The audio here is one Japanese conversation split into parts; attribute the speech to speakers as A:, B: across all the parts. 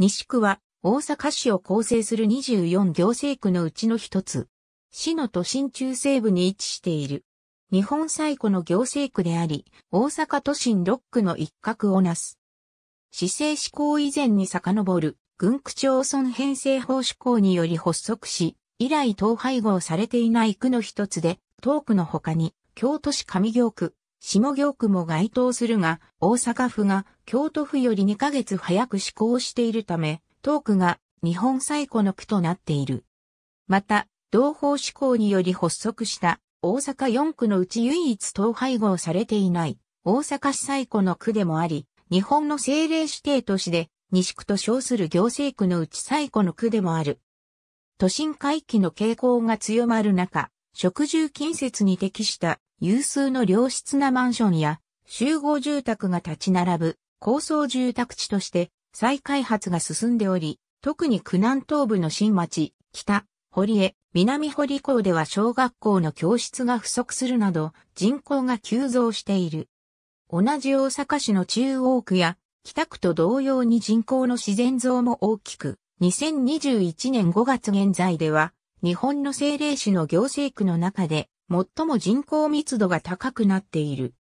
A: 西区は大阪市を構成する24行政区のうちの一つ。市の都心中西部に位置している。日本最古の行政区であり、大阪都心6区の一角をなす。市政施行以前に遡る、軍区町村編成法施行により発足し、以来統廃合されていない区の一つで、東区の他に、京都市上京区、下京区も該当するが、大阪府が京都府より2ヶ月早く施行しているため、ークが日本最古の区となっている。また、同法施行により発足した大阪4区のうち唯一統廃合されていない大阪市最古の区でもあり、日本の政令指定都市で西区と称する行政区のうち最古の区でもある。都心回帰の傾向が強まる中、食住近接に適した有数の良質なマンションや集合住宅が立ち並ぶ高層住宅地として再開発が進んでおり、特に区南東部の新町、北、堀江、南堀港では小学校の教室が不足するなど人口が急増している。同じ大阪市の中央区や北区と同様に人口の自然増も大きく、2021年5月現在では日本の政令市の行政区の中で最も人口密度が高くなっている。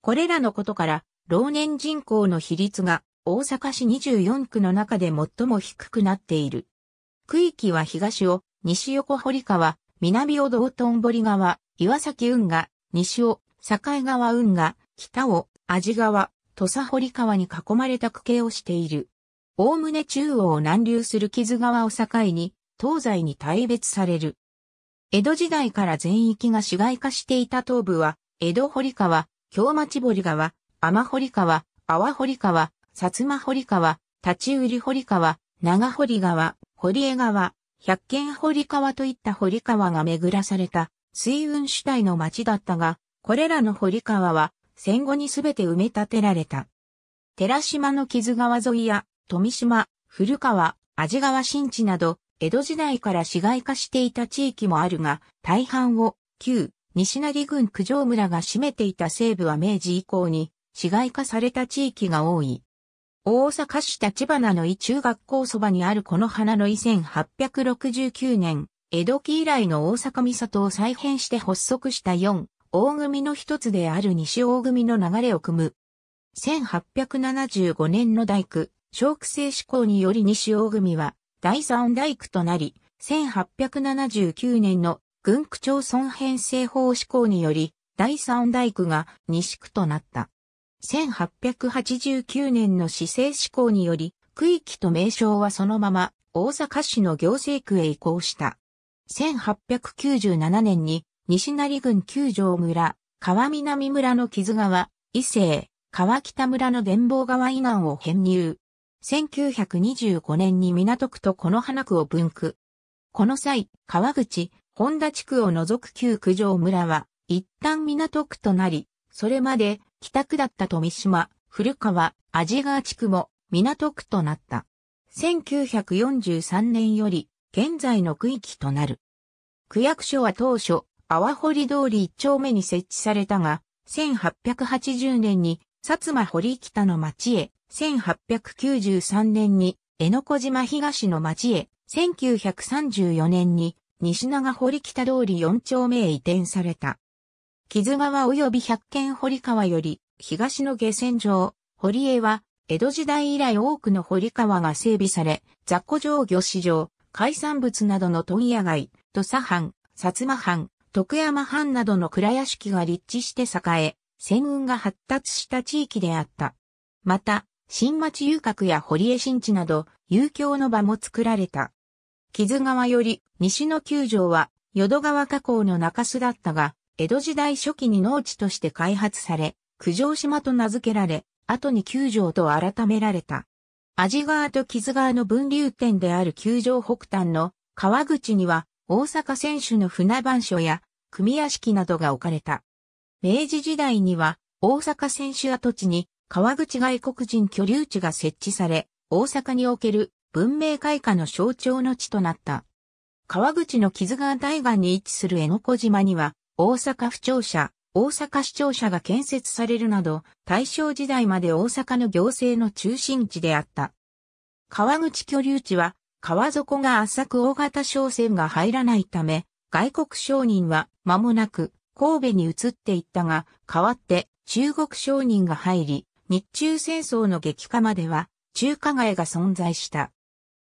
A: これらのことから老年人口の比率が大阪市24区の中で最も低くなっている。区域は東を、西横堀川、南を道頓堀川、岩崎運河、西を、境川運河、北を、味川、土佐堀川に囲まれた区形をしている。おおむね中央を南流する木津川を境に、東西に大別される。江戸時代から全域が市街化していた東部は、江戸堀川、京町堀川、天堀川、阿波堀川、薩摩堀川、立ち売り堀川、長堀川、堀江川、百軒堀川といった堀川が巡らされた水運主体の町だったが、これらの堀川は戦後にすべて埋め立てられた。寺島の木津川沿いや富島、古川、味川新地など、江戸時代から市街化していた地域もあるが、大半を旧西成郡九条村が占めていた西部は明治以降に市街化された地域が多い。大阪市立花の井中学校そばにあるこの花の井1869年、江戸期以来の大阪三里を再編して発足した4、大組の一つである西大組の流れを組む。1875年の大工、小区制施行により西大組は第三大工となり、1879年の軍区町村編成法施行により、第三大区が西区となった。1889年の市政施行により、区域と名称はそのまま大阪市の行政区へ移行した。1897年に西成郡九条村、川南村の木津川、伊勢、川北村の伝房川以南を編入。1925年に港区との花区を分区。この際、川口、本田地区を除く旧九条村は、一旦港区となり、それまで北区だった富島、古川、味川地区も港区となった。1943年より現在の区域となる。区役所は当初、阿波堀通り一丁目に設置されたが、1880年に薩摩堀北の町へ、1893年に江ノ小島東の町へ、1934年に西長堀北通り4丁目へ移転された。木津川及び百軒堀川より東の下船場、堀江は、江戸時代以来多くの堀川が整備され、雑魚場魚市場、海産物などの問屋街、土佐藩、薩摩藩、徳山藩などの蔵屋敷が立地して栄え、戦運が発達した地域であった。また、新町遊郭や堀江新地など、遊興の場も作られた。木津川より西の九条は、淀川河口の中州だったが、江戸時代初期に農地として開発され、九条島と名付けられ、後に九条と改められた。味川と木津川の分流点である九条北端の川口には大阪選手の船番所や組屋敷などが置かれた。明治時代には大阪選手跡地に川口外国人居留地が設置され、大阪における文明開化の象徴の地となった。川口の木津川対岸に位置する江ノ小島には大阪府庁舎、大阪市庁舎が建設されるなど、大正時代まで大阪の行政の中心地であった。川口居留地は、川底が浅く大型商船が入らないため、外国商人は間もなく神戸に移っていったが、代わって中国商人が入り、日中戦争の激化までは中華街が存在した。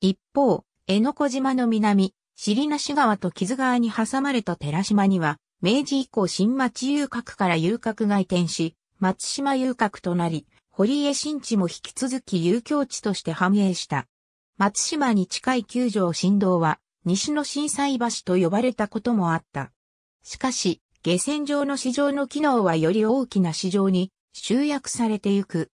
A: 一方、江ノ小島の南、尻無川と木津川に挟まれた寺島には、明治以降新町遊郭から遊郭が移転し、松島遊郭となり、堀江新地も引き続き遊興地として繁栄した。松島に近い九条新道は、西の震災橋と呼ばれたこともあった。しかし、下船上の市場の機能はより大きな市場に集約されてゆく。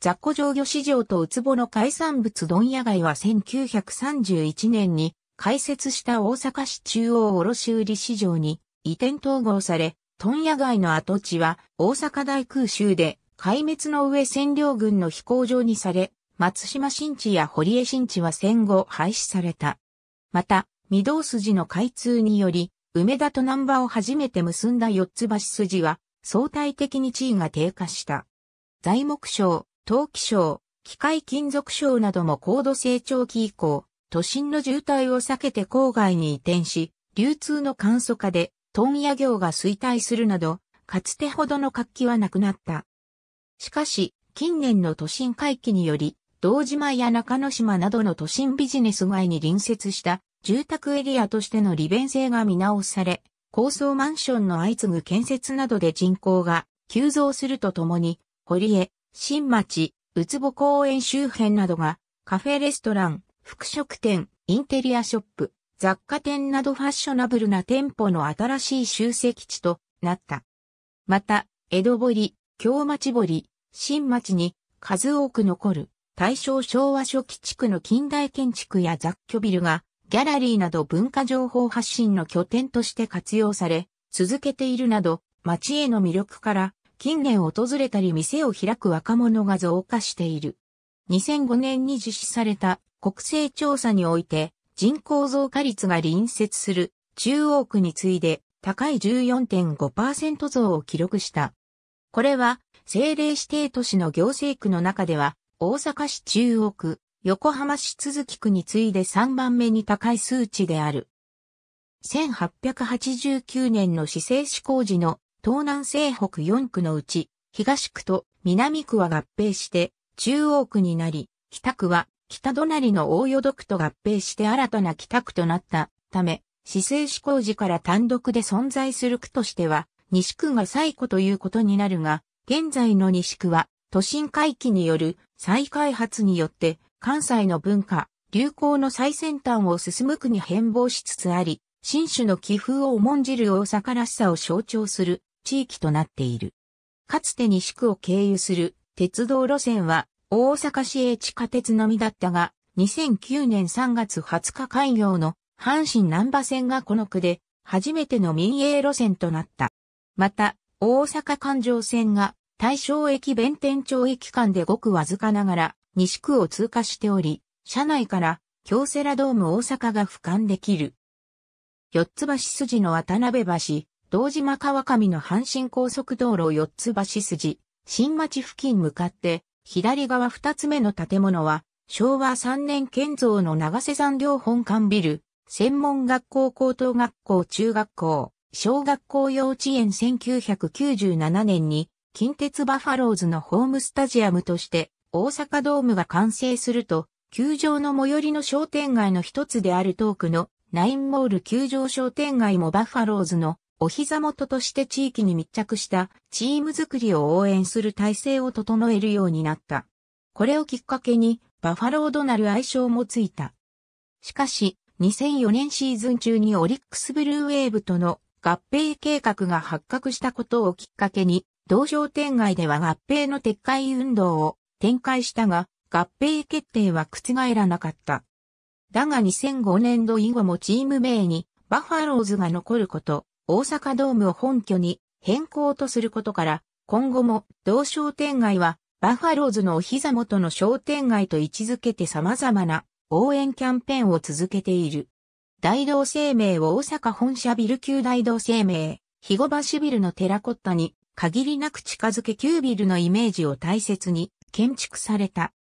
A: 雑魚上魚市場とウツボの海産物問屋街は1931年に開設した大阪市中央卸売市場に移転統合され、問屋街の跡地は大阪大空襲で壊滅の上占領軍の飛行場にされ、松島新地や堀江新地は戦後廃止された。また、御堂筋の開通により、梅田と南波を初めて結んだ四つ橋筋は、相対的に地位が低下した。材木商、陶器商、機械金属商なども高度成長期以降、都心の渋滞を避けて郊外に移転し、流通の簡素化で問屋業が衰退するなど、かつてほどの活気はなくなった。しかし、近年の都心回帰により、道島や中之島などの都心ビジネス街に隣接した住宅エリアとしての利便性が見直され、高層マンションの相次ぐ建設などで人口が急増するとともに、堀江、新町、うつぼ公園周辺などが、カフェレストラン、服飾店、インテリアショップ、雑貨店などファッショナブルな店舗の新しい集積地となった。また、江戸堀、京町堀、新町に数多く残る大正昭和初期地区の近代建築や雑居ビルがギャラリーなど文化情報発信の拠点として活用され、続けているなど、町への魅力から近年訪れたり店を開く若者が増加している。2005年に実施された国勢調査において、人口増加率が隣接する中央区に次いで高い14.5%増を記録した。これは政令指定都市の行政区の中では大阪市中央区、横浜市都筑区に次いで3番目に高い数値である。1889年の市政施行時の東南西北4区のうち東区と南区は合併して中央区になり、北区は北隣の大淀区と合併して新たな北区となったため、市政施行時から単独で存在する区としては、西区が最古ということになるが、現在の西区は、都心回帰による再開発によって、関西の文化、流行の最先端を進む区に変貌しつつあり、新種の気風を重んじる大阪らしさを象徴する地域となっている。かつて西区を経由する鉄道路線は大阪市営地下鉄のみだったが、2009年3月20日開業の阪神南波線がこの区で初めての民営路線となった。また、大阪環状線が大正駅弁天町駅間でごくわずかながら西区を通過しており、車内から京セラドーム大阪が俯瞰できる。四つ橋筋の渡辺橋、道島川上の阪神高速道路四つ橋筋、新町付近向かって左側二つ目の建物は、昭和3年建造の長瀬山両本館ビル、専門学校高等学校中学校、小学校幼稚園1997年に、近鉄バファローズのホームスタジアムとして、大阪ドームが完成すると、球場の最寄りの商店街の一つである遠くのナインモール球場商店街もバファローズのお膝元として地域に密着したチーム作りを応援する体制を整えるようになった。これをきっかけにバファロードなる愛称もついた。しかし、2004年シーズン中にオリックスブルーウェーブとの合併計画が発覚したことをきっかけに、同場店外では合併の撤回運動を展開したが、合併決定は覆らなかった。だが2005年度以後もチーム名にバファローズが残ること、大阪ドームを本拠に変更とすることから、今後も同商店街はバファローズのお膝元の商店街と位置づけて様々な応援キャンペーンを続けている。大道生命を大阪本社ビル級大道生命、肥後橋ビルのテラコッタに限りなく近づけ旧ビルのイメージを大切に建築された。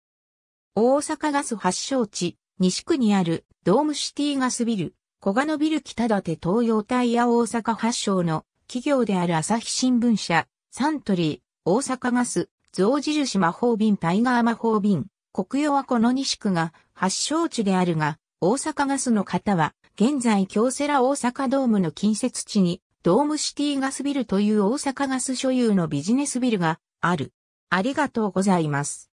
A: 大阪ガス発祥地、西区にあるドームシティガスビル、小賀のビル北立東洋タイヤ大阪発祥の企業である朝日新聞社、サントリー、大阪ガス、象印魔法瓶タイガー魔法瓶、国用はこの西区が発祥地であるが、大阪ガスの方は、現在京セラ大阪ドームの近接地に、ドームシティガスビルという大阪ガス所有のビジネスビルがある。ありがとうございます。